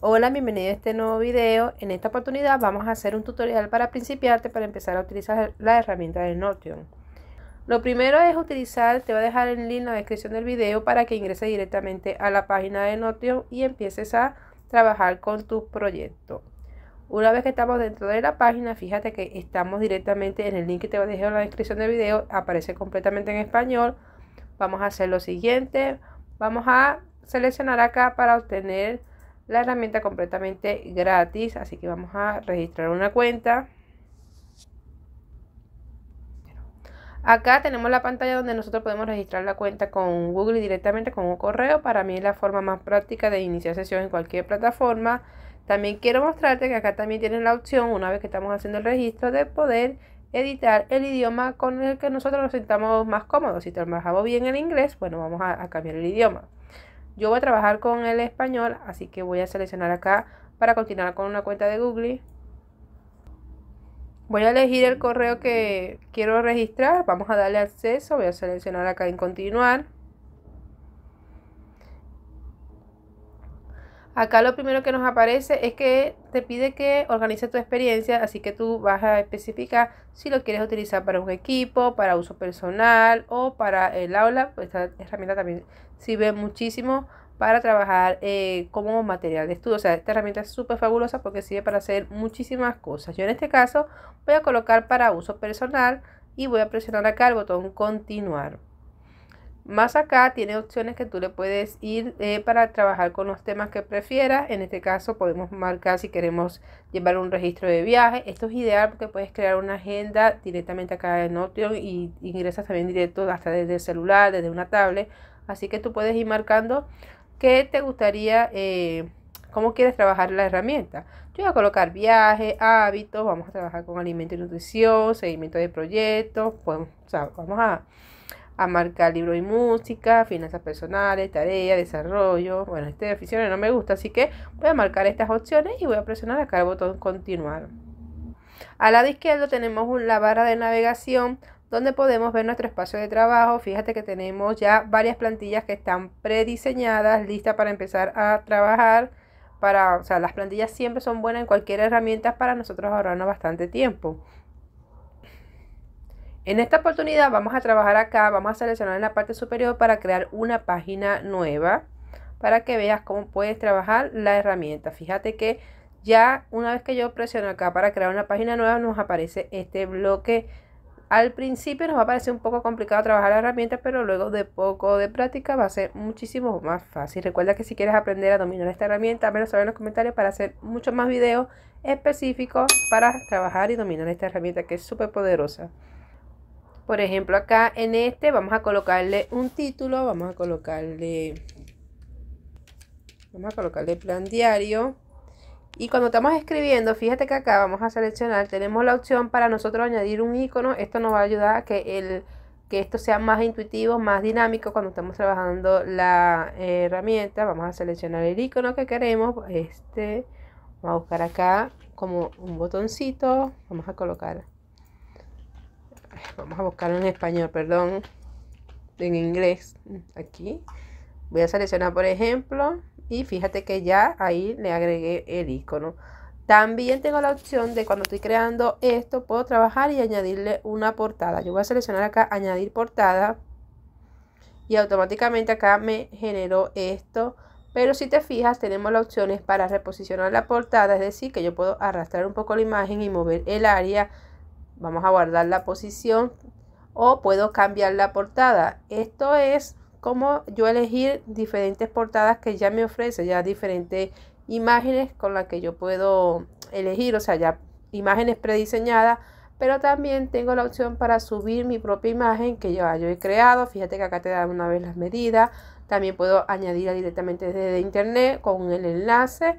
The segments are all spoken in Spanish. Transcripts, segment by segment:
Hola, bienvenido a este nuevo video. En esta oportunidad vamos a hacer un tutorial para principiarte para empezar a utilizar la herramienta de Notion. Lo primero es utilizar, te voy a dejar el link en la descripción del video para que ingreses directamente a la página de Notion y empieces a trabajar con tu proyecto. Una vez que estamos dentro de la página, fíjate que estamos directamente en el link que te voy a dejar en la descripción del video, aparece completamente en español. Vamos a hacer lo siguiente, vamos a seleccionar acá para obtener la herramienta completamente gratis. Así que vamos a registrar una cuenta. Acá tenemos la pantalla donde nosotros podemos registrar la cuenta con Google directamente con un correo. Para mí es la forma más práctica de iniciar sesión en cualquier plataforma. También quiero mostrarte que acá también tienen la opción, una vez que estamos haciendo el registro, de poder editar el idioma con el que nosotros nos sentamos más cómodos. Si trabajamos bien el inglés, bueno, vamos a cambiar el idioma. Yo voy a trabajar con el español, así que voy a seleccionar acá para continuar con una cuenta de Google. Voy a elegir el correo que quiero registrar. Vamos a darle acceso. Voy a seleccionar acá en continuar. Acá lo primero que nos aparece es que te pide que organice tu experiencia, así que tú vas a especificar si lo quieres utilizar para un equipo, para uso personal o para el aula. Pues, esta herramienta también sirve muchísimo para trabajar eh, como material de estudio. O sea, esta herramienta es súper fabulosa porque sirve para hacer muchísimas cosas. Yo en este caso voy a colocar para uso personal y voy a presionar acá el botón continuar. Más acá tiene opciones que tú le puedes ir eh, para trabajar con los temas que prefieras. En este caso podemos marcar si queremos llevar un registro de viaje. Esto es ideal porque puedes crear una agenda directamente acá en Notion y ingresas también directo hasta desde el celular, desde una tablet. Así que tú puedes ir marcando qué te gustaría, eh, cómo quieres trabajar la herramienta. Yo voy a colocar viaje, hábitos, vamos a trabajar con alimento y nutrición, seguimiento de proyectos, vamos a a marcar libro y música, finanzas personales, tarea, desarrollo. Bueno, este aficiones no me gusta, así que voy a marcar estas opciones y voy a presionar acá el botón continuar. Al lado izquierdo tenemos la barra de navegación donde podemos ver nuestro espacio de trabajo. Fíjate que tenemos ya varias plantillas que están prediseñadas, listas para empezar a trabajar. Para, o sea, las plantillas siempre son buenas en cualquier herramienta para nosotros ahorrarnos bastante tiempo. En esta oportunidad vamos a trabajar acá, vamos a seleccionar en la parte superior para crear una página nueva para que veas cómo puedes trabajar la herramienta. Fíjate que ya una vez que yo presiono acá para crear una página nueva nos aparece este bloque. Al principio nos va a parecer un poco complicado trabajar la herramienta, pero luego de poco de práctica va a ser muchísimo más fácil. Recuerda que si quieres aprender a dominar esta herramienta, me lo saber en los comentarios para hacer muchos más videos específicos para trabajar y dominar esta herramienta que es súper poderosa. Por ejemplo, acá en este vamos a colocarle un título, vamos a colocarle vamos a colocarle plan diario. Y cuando estamos escribiendo, fíjate que acá vamos a seleccionar, tenemos la opción para nosotros añadir un icono. Esto nos va a ayudar a que, el, que esto sea más intuitivo, más dinámico cuando estamos trabajando la eh, herramienta. Vamos a seleccionar el icono que queremos. Este, vamos a buscar acá como un botoncito. Vamos a colocar vamos a buscarlo en español, perdón, en inglés, aquí. Voy a seleccionar, por ejemplo, y fíjate que ya ahí le agregué el icono. También tengo la opción de cuando estoy creando esto, puedo trabajar y añadirle una portada. Yo voy a seleccionar acá añadir portada y automáticamente acá me generó esto. Pero si te fijas, tenemos las opciones para reposicionar la portada, es decir, que yo puedo arrastrar un poco la imagen y mover el área Vamos a guardar la posición o puedo cambiar la portada. Esto es como yo elegir diferentes portadas que ya me ofrece, ya diferentes imágenes con las que yo puedo elegir, o sea, ya imágenes prediseñadas, pero también tengo la opción para subir mi propia imagen que ya yo he creado. Fíjate que acá te dan una vez las medidas, también puedo añadirla directamente desde internet con el enlace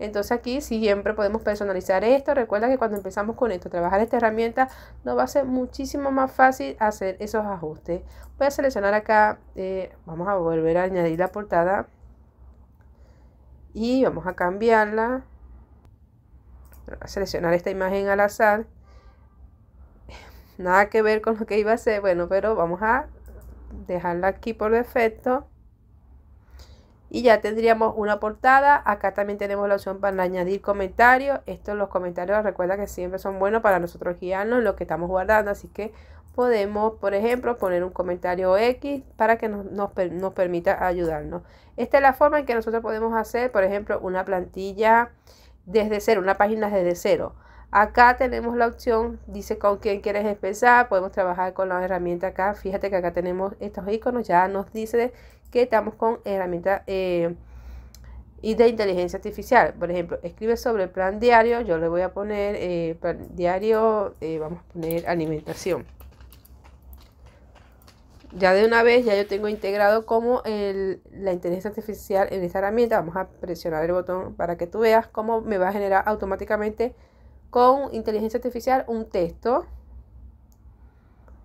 entonces aquí siempre podemos personalizar esto. Recuerda que cuando empezamos con esto, trabajar esta herramienta, nos va a ser muchísimo más fácil hacer esos ajustes. Voy a seleccionar acá, eh, vamos a volver a añadir la portada y vamos a cambiarla. a seleccionar esta imagen al azar. Nada que ver con lo que iba a ser bueno, pero vamos a dejarla aquí por defecto y ya tendríamos una portada. Acá también tenemos la opción para añadir comentarios. Estos los comentarios recuerda que siempre son buenos para nosotros guiarnos lo que estamos guardando. Así que podemos, por ejemplo, poner un comentario X para que nos, nos, nos permita ayudarnos. Esta es la forma en que nosotros podemos hacer, por ejemplo, una plantilla desde cero, una página desde cero. Acá tenemos la opción, dice con quién quieres empezar, podemos trabajar con la herramienta acá. Fíjate que acá tenemos estos iconos, ya nos dice que estamos con herramienta eh, y de inteligencia artificial. Por ejemplo, escribe sobre el plan diario, yo le voy a poner eh, plan diario, eh, vamos a poner alimentación. Ya de una vez ya yo tengo integrado como la inteligencia artificial en esta herramienta. Vamos a presionar el botón para que tú veas cómo me va a generar automáticamente con inteligencia artificial un texto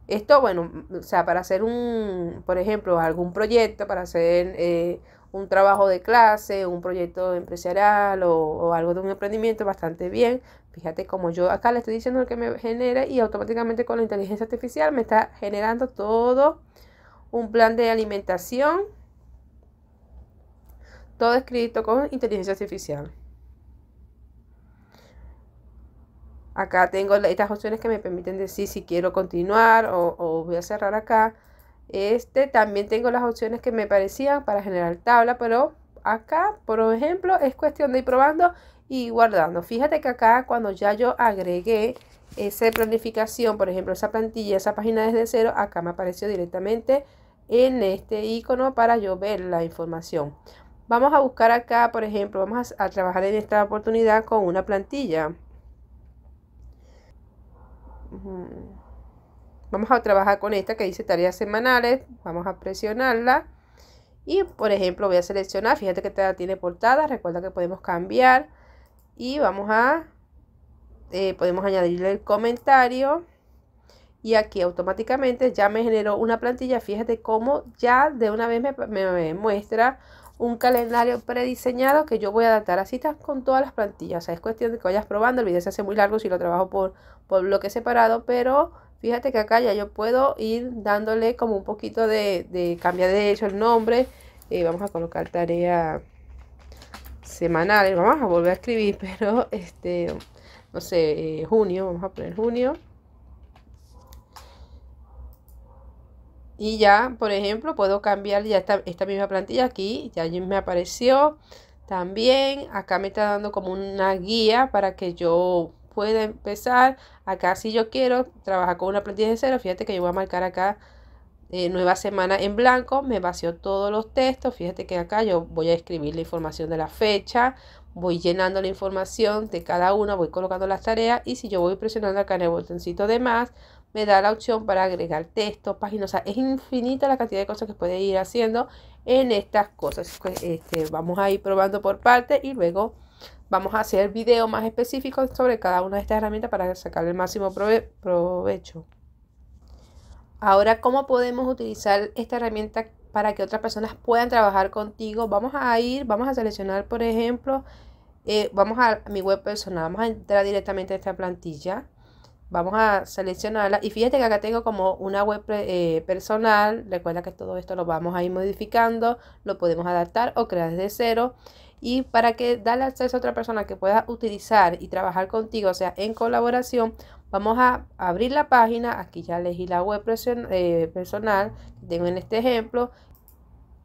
esto, bueno, o sea, para hacer un, por ejemplo, algún proyecto, para hacer eh, un trabajo de clase, un proyecto empresarial o, o, algo de un emprendimiento bastante bien. Fíjate como yo acá le estoy diciendo lo que me genera y automáticamente con la inteligencia artificial me está generando todo un plan de alimentación, todo escrito con inteligencia artificial. Acá tengo estas opciones que me permiten decir si quiero continuar o, voy a cerrar acá. Este también tengo las opciones que me parecían para generar tabla, pero acá, por ejemplo, es cuestión de ir probando y guardando. Fíjate que acá cuando ya yo agregué esa planificación, por ejemplo, esa plantilla, esa página desde cero, acá me apareció directamente en este icono para yo ver la información. Vamos a buscar acá, por ejemplo, vamos a trabajar en esta oportunidad con una plantilla. Vamos a trabajar con esta que dice tareas semanales. Vamos a presionarla. Y por ejemplo voy a seleccionar, fíjate que esta tiene portada, recuerda que podemos cambiar. Y vamos a, eh, podemos añadirle el comentario. Y aquí automáticamente ya me generó una plantilla. Fíjate cómo ya de una vez me, me muestra un calendario prediseñado que yo voy a adaptar así citas con todas las plantillas. es cuestión de que vayas probando. El video se hace muy largo si lo trabajo por, por bloque separado, pero fíjate que acá ya yo puedo ir dándole como un poquito de, de cambiar de hecho el nombre. Eh, vamos a colocar tarea semanal. Vamos a volver a escribir, pero este, no sé, eh, junio, vamos a poner junio. Y ya, por ejemplo, puedo cambiar ya esta, misma plantilla aquí, ya me apareció. También acá me está dando como una guía para que yo pueda empezar. Acá si yo quiero trabajar con una plantilla de cero, fíjate que yo voy a marcar acá eh, nueva semana en blanco, me vació todos los textos, fíjate que acá yo voy a escribir la información de la fecha, voy llenando la información de cada una, voy colocando las tareas y si yo voy presionando acá en el botoncito de más, me da la opción para agregar texto, páginas, o sea, es infinita la cantidad de cosas que puede ir haciendo en estas cosas. Pues, este, vamos a ir probando por parte y luego vamos a hacer videos más específicos sobre cada una de estas herramientas para sacar el máximo provecho. Ahora, ¿cómo podemos utilizar esta herramienta para que otras personas puedan trabajar contigo? Vamos a ir, vamos a seleccionar, por ejemplo, eh, vamos a mi web personal, vamos a entrar directamente a esta plantilla. Vamos a seleccionarla y fíjate que acá tengo como una web eh, personal, recuerda que todo esto lo vamos a ir modificando, lo podemos adaptar o crear desde cero y para que darle acceso a otra persona que pueda utilizar y trabajar contigo, o sea, en colaboración, vamos a abrir la página, aquí ya elegí la web personal eh, personal, tengo en este ejemplo,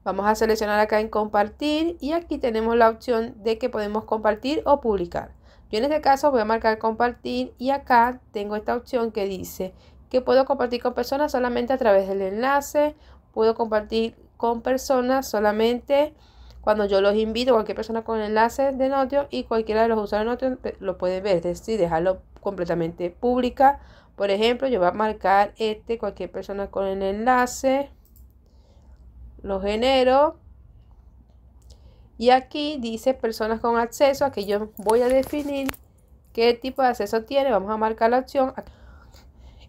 vamos a seleccionar acá en compartir y aquí tenemos la opción de que podemos compartir o publicar. Yo en este caso voy a marcar compartir y acá tengo esta opción que dice que puedo compartir con personas solamente a través del enlace, puedo compartir con personas solamente cuando yo los invito, cualquier persona con enlace de Notion y cualquiera de los usuarios de Notion lo puede ver, es decir, dejarlo completamente pública. Por ejemplo, yo voy a marcar este, cualquier persona con el enlace, lo genero y aquí dice personas con acceso, aquí yo voy a definir qué tipo de acceso tiene, vamos a marcar la opción.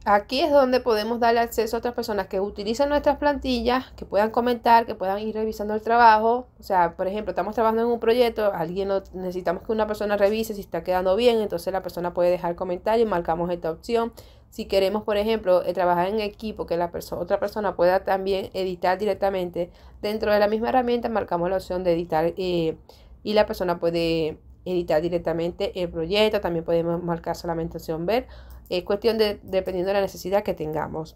Aquí es donde podemos darle acceso a otras personas que utilizan nuestras plantillas, que puedan comentar, que puedan ir revisando el trabajo. O sea, por ejemplo, estamos trabajando en un proyecto, alguien necesitamos que una persona revise si está quedando bien, entonces la persona puede dejar comentarios, y marcamos esta opción. Si queremos, por ejemplo, eh, trabajar en equipo, que la persona otra persona pueda también editar directamente dentro de la misma herramienta, marcamos la opción de editar eh, y la persona puede editar directamente el proyecto, también podemos marcar solamente ver, es cuestión de dependiendo de la necesidad que tengamos.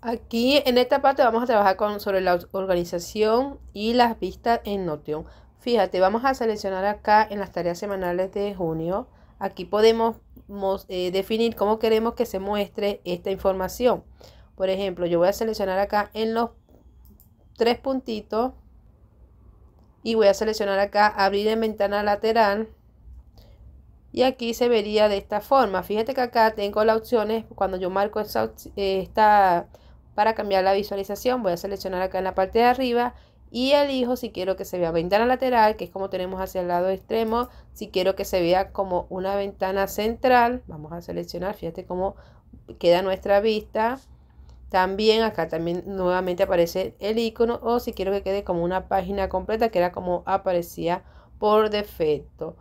Aquí en esta parte vamos a trabajar con, sobre la organización y las vistas en Notion. Fíjate, vamos a seleccionar acá en las tareas semanales de junio. Aquí podemos eh, definir cómo queremos que se muestre esta información. Por ejemplo, yo voy a seleccionar acá en los tres puntitos y voy a seleccionar acá abrir en ventana lateral y aquí se vería de esta forma fíjate que acá tengo las opciones cuando yo marco esta, eh, esta para cambiar la visualización voy a seleccionar acá en la parte de arriba y elijo si quiero que se vea ventana lateral que es como tenemos hacia el lado extremo si quiero que se vea como una ventana central vamos a seleccionar fíjate cómo queda nuestra vista también acá también nuevamente aparece el icono o si quiero que quede como una página completa que era como aparecía por defecto.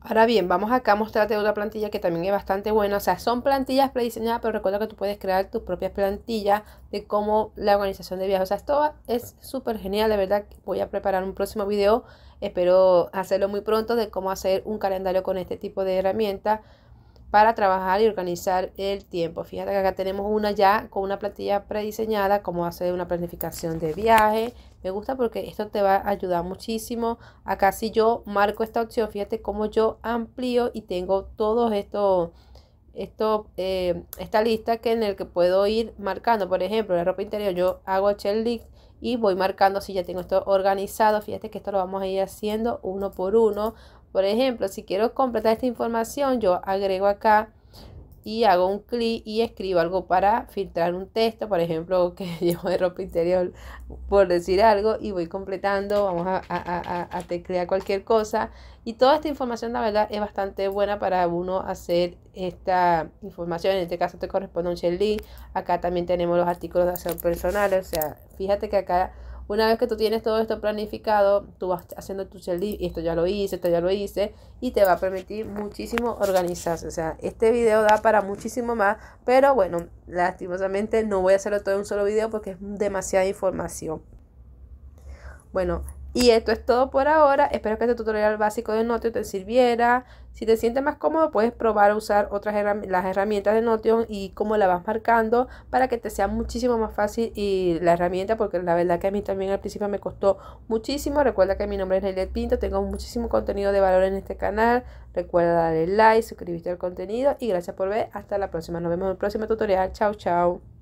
Ahora bien, vamos acá a mostrarte otra plantilla que también es bastante buena. O sea, son plantillas prediseñadas, pero recuerda que tú puedes crear tus propias plantillas de cómo la organización de viajes. O sea, esto es súper genial, de verdad. Voy a preparar un próximo video. Espero hacerlo muy pronto de cómo hacer un calendario con este tipo de herramientas para trabajar y organizar el tiempo. Fíjate que acá tenemos una ya con una plantilla prediseñada, como hacer una planificación de viaje. Me gusta porque esto te va a ayudar muchísimo. Acá si yo marco esta opción, fíjate cómo yo amplío y tengo todos estos esto, eh, esta lista que en el que puedo ir marcando. Por ejemplo, la ropa interior, yo hago link y voy marcando si ya tengo esto organizado. Fíjate que esto lo vamos a ir haciendo uno por uno. Por ejemplo, si quiero completar esta información, yo agrego acá y hago un clic y escribo algo para filtrar un texto, por ejemplo, que llevo de ropa interior, por decir algo, y voy completando, vamos a, a, a, teclear cualquier cosa. Y toda esta información, la verdad, es bastante buena para uno hacer esta información. En este caso te corresponde un shell link. Acá también tenemos los artículos de acción personal. O sea, fíjate que acá una vez que tú tienes todo esto planificado, tú vas haciendo tu Y esto ya lo hice, esto ya lo hice, y te va a permitir muchísimo organizarse. O sea, este video da para muchísimo más, pero bueno, lastimosamente no voy a hacerlo todo en un solo video porque es demasiada información. Bueno, y esto es todo por ahora. Espero que este tutorial básico de Notion te sirviera. Si te sientes más cómodo, puedes probar a usar otras las herramientas de Notion y cómo la vas marcando para que te sea muchísimo más fácil y la herramienta, porque la verdad que a mí también al principio me costó muchísimo. Recuerda que mi nombre es el Pinto, tengo muchísimo contenido de valor en este canal. Recuerda darle like, suscribirte al contenido y gracias por ver. Hasta la próxima. Nos vemos en el próximo tutorial. Chao, chao.